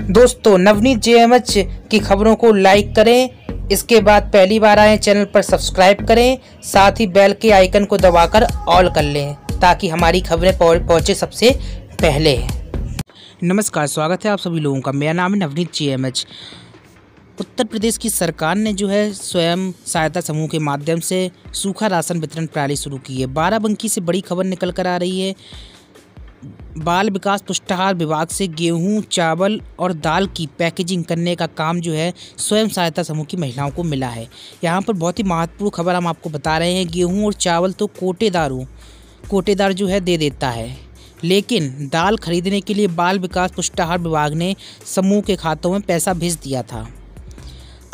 दोस्तों नवनीत जे की खबरों को लाइक करें इसके बाद पहली बार आए चैनल पर सब्सक्राइब करें साथ ही बेल के आइकन को दबाकर ऑल कर लें ताकि हमारी खबरें पहुंचे सबसे पहले नमस्कार स्वागत है आप सभी लोगों का मेरा नाम है नवनीत जे उत्तर प्रदेश की सरकार ने जो है स्वयं सहायता समूह के माध्यम से सूखा राशन वितरण प्रणाली शुरू की है बाराबंकी से बड़ी खबर निकल कर आ रही है बाल विकास पुष्टाहार विभाग से गेहूं चावल और दाल की पैकेजिंग करने का काम जो है स्वयं सहायता समूह की महिलाओं को मिला है यहाँ पर बहुत ही महत्वपूर्ण खबर हम आपको बता रहे हैं गेहूं और चावल तो कोटेदारों कोटेदार जो है दे देता है लेकिन दाल खरीदने के लिए बाल विकास पुष्टाहार विभाग ने समूह के खातों में पैसा भेज दिया था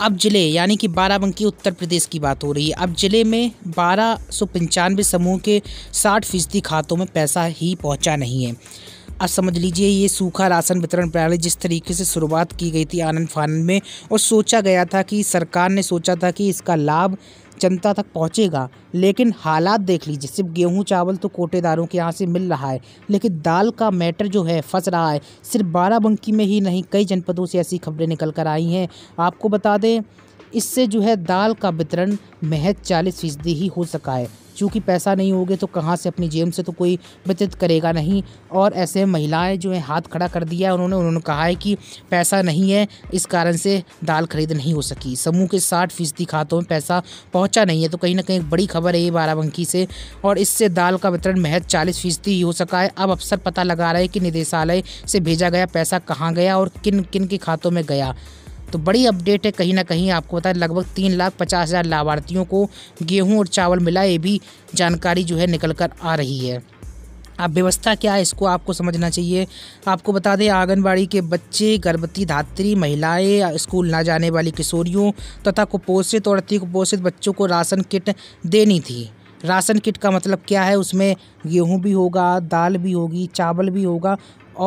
अब जिले यानी कि बाराबंकी उत्तर प्रदेश की बात हो रही है अब जिले में बारह सौ पंचानवे समूह के साठ फीसदी खातों में पैसा ही पहुंचा नहीं है अब समझ लीजिए ये सूखा राशन वितरण प्रणाली जिस तरीके से शुरुआत की गई थी आनंद फानंद में और सोचा गया था कि सरकार ने सोचा था कि इसका लाभ जनता तक पहुंचेगा लेकिन हालात देख लीजिए सिर्फ गेहूं चावल तो कोटेदारों के यहाँ से मिल रहा है लेकिन दाल का मैटर जो है फंस रहा है सिर्फ बाराबंकी में ही नहीं कई जनपदों से ऐसी खबरें निकल कर आई हैं आपको बता दें इससे जो है दाल का वितरण महज चालीस फीसदी ही हो सका है चूँकि पैसा नहीं होगे तो कहाँ से अपनी जेब से तो कोई वितरित करेगा नहीं और ऐसे महिलाएं जो है हाथ खड़ा कर दिया उन्होंने उन्होंने कहा है कि पैसा नहीं है इस कारण से दाल खरीद नहीं हो सकी समूह के साठ फीसदी खातों में पैसा पहुँचा नहीं है तो कहीं ना कहीं बड़ी खबर है ये बाराबंकी से और इससे दाल का वितरण महज चालीस फीसदी ही हो सका है अब अफसर पता लगा रहे है कि निदेशालय से भेजा गया पैसा कहाँ गया और किन किन के खातों में गया तो बड़ी अपडेट है कहीं ना कहीं आपको बता लगभग तीन लाख पचास हज़ार लाभार्थियों को गेहूँ और चावल मिला ये भी जानकारी जो है निकल कर आ रही है अब व्यवस्था क्या है इसको आपको समझना चाहिए आपको बता दें आंगनबाड़ी के बच्चे गर्भवती धात्री महिलाएं स्कूल ना जाने वाली किशोरियों तथा कुपोषित और अति कुपोषित बच्चों को राशन किट देनी थी राशन किट का मतलब क्या है उसमें गेहूँ भी होगा दाल भी होगी चावल भी होगा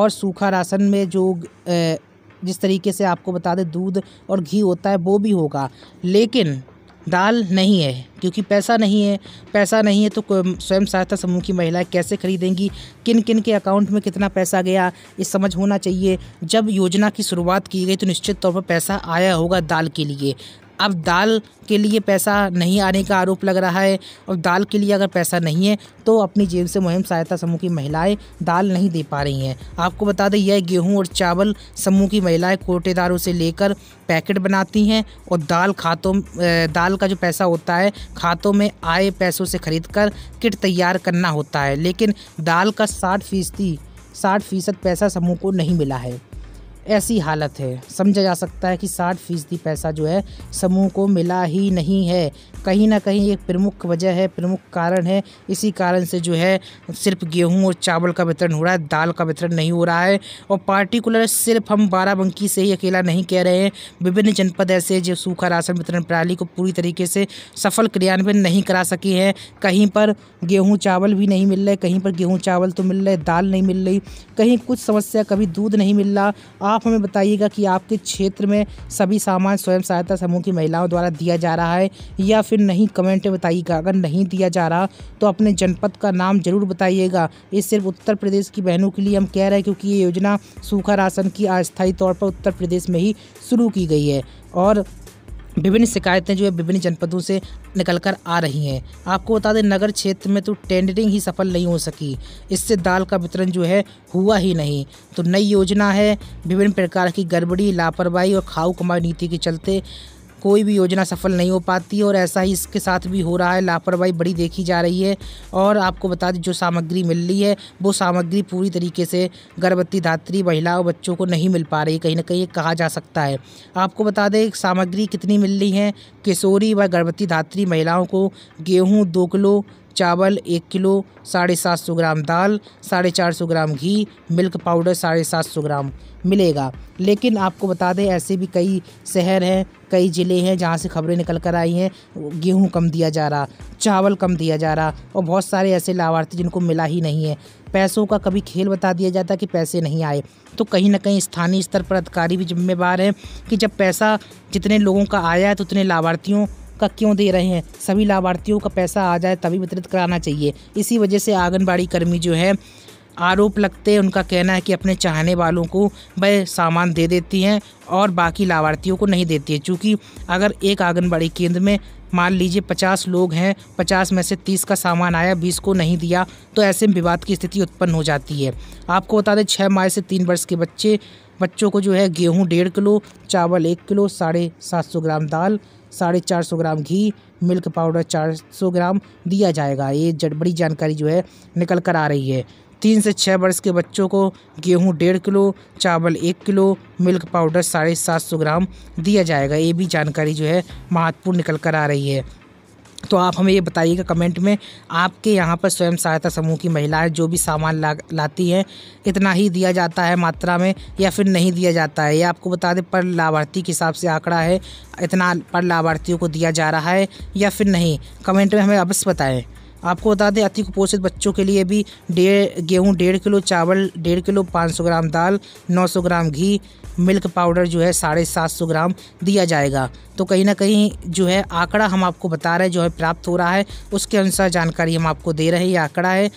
और सूखा राशन में जो ए, जिस तरीके से आपको बता दें दूध और घी होता है वो भी होगा लेकिन दाल नहीं है क्योंकि पैसा नहीं है पैसा नहीं है तो स्वयं सहायता समूह की महिलाएं कैसे खरीदेंगी किन किन के अकाउंट में कितना पैसा गया इस समझ होना चाहिए जब योजना की शुरुआत की गई तो निश्चित तौर पर पैसा आया होगा दाल के लिए अब दाल के लिए पैसा नहीं आने का आरोप लग रहा है और दाल के लिए अगर पैसा नहीं है तो अपनी जेब से मुहिम सहायता समूह की महिलाएं दाल नहीं दे पा रही हैं आपको बता दें यह गेहूं और चावल समूह की महिलाएं कोटेदारों से लेकर पैकेट बनाती हैं और दाल खातों दाल का जो पैसा होता है खातों में आए पैसों से खरीद कर किट तैयार करना होता है लेकिन दाल का साठ फीसदी साठ फीसद पैसा समूह को नहीं मिला है ऐसी हालत है समझा जा सकता है कि साठ फीसदी पैसा जो है समूह को मिला ही नहीं है कहीं ना कहीं एक प्रमुख वजह है प्रमुख कारण है इसी कारण से जो है सिर्फ गेहूं और चावल का वितरण हो रहा है दाल का वितरण नहीं हो रहा है और पार्टिकुलर सिर्फ हम बाराबंकी से ही अकेला नहीं कह रहे हैं विभिन्न जनपद ऐसे जो सूखा राशन वितरण प्रणाली को पूरी तरीके से सफल क्रियान्वयन नहीं करा सके हैं कहीं पर गेहूँ चावल भी नहीं मिल रहे कहीं पर गेहूँ चावल तो मिल रहे दाल नहीं मिल रही कहीं कुछ समस्या कभी दूध नहीं मिल रहा आप हमें बताइएगा कि आपके क्षेत्र में सभी सामान स्वयं सहायता समूह की महिलाओं द्वारा दिया जा रहा है या फिर नहीं कमेंट में बताइएगा अगर नहीं दिया जा रहा तो अपने जनपद का नाम जरूर बताइएगा ये सिर्फ उत्तर प्रदेश की बहनों के लिए हम कह रहे हैं क्योंकि ये योजना सूखा राशन की अस्थायी तौर पर उत्तर प्रदेश में ही शुरू की गई है और विभिन्न शिकायतें जो है विभिन्न जनपदों से निकल कर आ रही हैं आपको बता दें नगर क्षेत्र में तो टेंडरिंग ही सफल नहीं हो सकी इससे दाल का वितरण जो है हुआ ही नहीं तो नई योजना है विभिन्न प्रकार की गड़बड़ी लापरवाही और खाऊ कमाई नीति के चलते कोई भी योजना सफल नहीं हो पाती और ऐसा ही इसके साथ भी हो रहा है लापरवाही बड़ी देखी जा रही है और आपको बता दें जो सामग्री मिल रही है वो सामग्री पूरी तरीके से गर्भवती धात्री महिला और बच्चों को नहीं मिल पा रही कहीं ना कहीं कहा जा सकता है आपको बता दें सामग्री कितनी मिल रही है किशोरी व गर्भवती धात्री महिलाओं को गेहूँ दो किलो चावल एक किलो साढ़े सात सौ ग्राम दाल साढ़े चार सौ ग्राम घी मिल्क पाउडर साढ़े सात सौ ग्राम मिलेगा लेकिन आपको बता दें ऐसे भी कई शहर हैं कई ज़िले हैं जहाँ से खबरें निकल कर आई हैं गेहूँ कम दिया जा रहा चावल कम दिया जा रहा और बहुत सारे ऐसे लाभार्थी जिनको मिला ही नहीं है पैसों का कभी खेल बता दिया जाता कि पैसे नहीं आए तो कहीं ना कहीं स्थानीय स्तर पर अधिकारी भी जिम्मेवार हैं कि जब पैसा जितने लोगों का आया है तो उतने लाभार्थियों का क्यों दे रहे हैं सभी लाभार्थियों का पैसा आ जाए तभी वितरित कराना चाहिए इसी वजह से आंगनबाड़ी कर्मी जो है आरोप लगते हैं उनका कहना है कि अपने चाहने वालों को वह सामान दे देती हैं और बाकी लाभार्थियों को नहीं देती है चूँकि अगर एक आंगनबाड़ी केंद्र में मान लीजिए पचास लोग हैं पचास में से तीस का सामान आया बीस को नहीं दिया तो ऐसे में विवाद की स्थिति उत्पन्न हो जाती है आपको बता दें छः माह से तीन वर्ष के बच्चे बच्चों को जो है गेहूँ डेढ़ किलो चावल एक किलो साढ़े सात सौ ग्राम दाल साढ़े चार सौ ग्राम घी मिल्क पाउडर चार सौ ग्राम दिया जाएगा ये बड़ी जानकारी जो है निकल कर आ रही है तीन से छः वर्ष के बच्चों को गेहूं डेढ़ किलो चावल एक किलो मिल्क पाउडर साढ़े सात सौ ग्राम दिया जाएगा ये भी जानकारी जो है महत्वपूर्ण निकल कर आ रही है तो आप हमें ये बताइएगा कमेंट में आपके यहाँ पर स्वयं सहायता समूह की महिलाएं जो भी सामान ला लाती हैं इतना ही दिया जाता है मात्रा में या फिर नहीं दिया जाता है ये आपको बता दें पर लाभार्थी के हिसाब से आंकड़ा है इतना पर लाभार्थियों को दिया जा रहा है या फिर नहीं कमेंट में हमें अवश्य बताएं आपको बता दें अति कुपोषित बच्चों के लिए भी डेढ़ गेहूँ डेढ़ किलो चावल डेढ़ किलो पाँच सौ ग्राम दाल नौ सौ ग्राम घी मिल्क पाउडर जो है साढ़े सात सौ ग्राम दिया जाएगा तो कहीं ना कहीं जो है आंकड़ा हम आपको बता रहे हैं जो है प्राप्त हो रहा है उसके अनुसार जानकारी हम आपको दे रहे हैं ये आंकड़ा है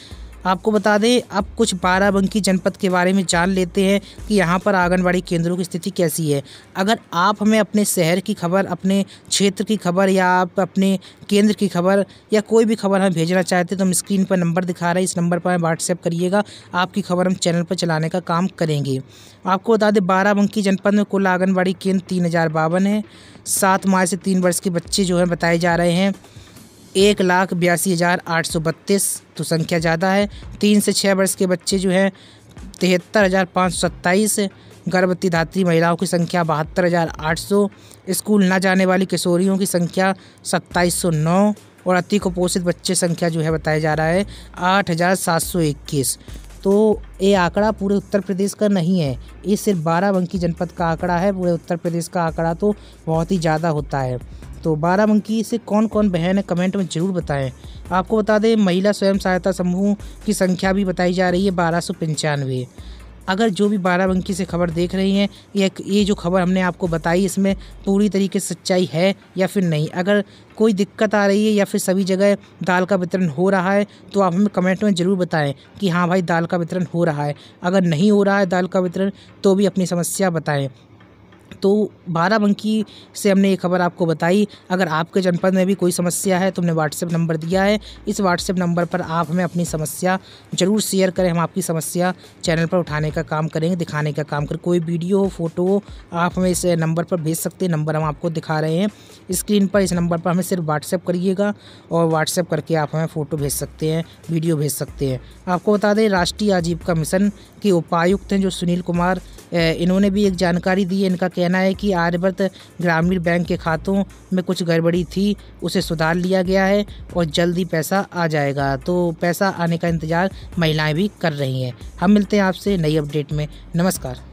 आपको बता दें अब कुछ बाराबंकी जनपद के बारे में जान लेते हैं कि यहाँ पर आंगनबाड़ी केंद्रों की स्थिति कैसी है अगर आप हमें अपने शहर की खबर अपने क्षेत्र की खबर या आप अपने केंद्र की खबर या कोई भी खबर हमें भेजना चाहते हैं तो हम स्क्रीन पर नंबर दिखा रहे हैं इस नंबर पर हमें व्हाट्सएप करिएगा आपकी खबर हम चैनल पर चलाने का काम करेंगे आपको बता दें बाराबंकी जनपद में कुल आंगनबाड़ी केंद्र तीन हज़ार बावन है सात माह से तीन वर्ष के बच्चे जो हैं बताए जा रहे हैं एक लाख बयासी हज़ार आठ सौ बत्तीस तो संख्या ज़्यादा है तीन से छः वर्ष के बच्चे जो हैं तिहत्तर हज़ार पाँच सौ सत्ताईस गर्भवती धात्री महिलाओं की संख्या बहत्तर हज़ार आठ सौ स्कूल ना जाने वाली किशोरियों की संख्या सत्ताईस सौ नौ और अति कुपोषित बच्चे संख्या जो है बताया जा रहा है आठ हज़ार सात सौ इक्कीस तो ये आंकड़ा पूरे उत्तर प्रदेश का नहीं है ये सिर्फ बाराबंकी जनपद का आंकड़ा है पूरे उत्तर प्रदेश का आंकड़ा तो बहुत ही ज़्यादा होता है तो बाराबंकी से कौन कौन बहन है कमेंट में ज़रूर बताएं आपको बता दें महिला स्वयं सहायता समूह की संख्या भी बताई जा रही है बारह सौ पंचानवे अगर जो भी बाराबंकी से खबर देख रही हैं या ये जो खबर हमने आपको बताई इसमें पूरी तरीके से सच्चाई है या फिर नहीं अगर कोई दिक्कत आ रही है या फिर सभी जगह दाल का वितरण हो रहा है तो आप हमें कमेंट में ज़रूर बताएं कि हाँ भाई दाल का वितरण हो रहा है अगर नहीं हो रहा है दाल का वितरण तो भी अपनी समस्या बताएँ तो बाराबंकी से हमने ये खबर आपको बताई अगर आपके जनपद में भी कोई समस्या है तो हमने व्हाट्सएप नंबर दिया है इस व्हाट्सएप नंबर पर आप हमें अपनी समस्या ज़रूर शेयर करें हम आपकी समस्या चैनल पर उठाने का काम करेंगे दिखाने का काम करें कोई वीडियो हो फोटो हो आप हमें इस नंबर पर भेज सकते हैं नंबर हम आपको दिखा रहे हैं स्क्रीन पर इस नंबर पर हमें सिर्फ व्हाट्सएप करिएगा और व्हाट्सएप करके आप हमें फ़ोटो भेज सकते हैं वीडियो भेज सकते हैं आपको बता दें राष्ट्रीय आजीविका मिशन के उपायुक्त हैं जो सुनील कुमार इन्होंने भी एक जानकारी दी है इनका कहना है कि आर्यव्रत ग्रामीण बैंक के खातों में कुछ गड़बड़ी थी उसे सुधार लिया गया है और जल्द ही पैसा आ जाएगा तो पैसा आने का इंतज़ार महिलाएं भी कर रही हैं हम मिलते हैं आपसे नई अपडेट में नमस्कार